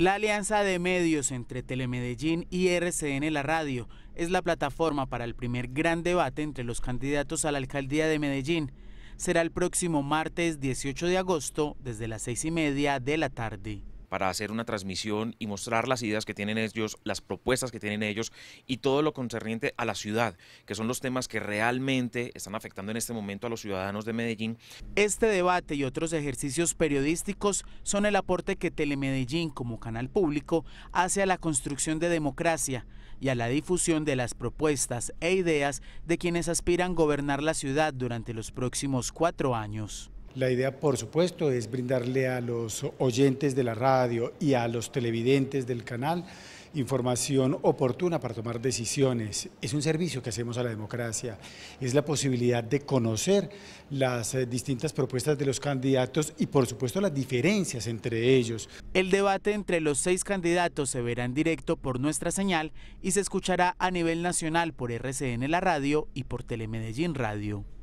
La alianza de medios entre Telemedellín y RCN La Radio es la plataforma para el primer gran debate entre los candidatos a la alcaldía de Medellín. Será el próximo martes 18 de agosto desde las seis y media de la tarde para hacer una transmisión y mostrar las ideas que tienen ellos, las propuestas que tienen ellos y todo lo concerniente a la ciudad, que son los temas que realmente están afectando en este momento a los ciudadanos de Medellín. Este debate y otros ejercicios periodísticos son el aporte que Telemedellín como canal público hace a la construcción de democracia y a la difusión de las propuestas e ideas de quienes aspiran gobernar la ciudad durante los próximos cuatro años. La idea, por supuesto, es brindarle a los oyentes de la radio y a los televidentes del canal información oportuna para tomar decisiones. Es un servicio que hacemos a la democracia. Es la posibilidad de conocer las eh, distintas propuestas de los candidatos y, por supuesto, las diferencias entre ellos. El debate entre los seis candidatos se verá en directo por nuestra señal y se escuchará a nivel nacional por RCN La Radio y por Telemedellín Radio.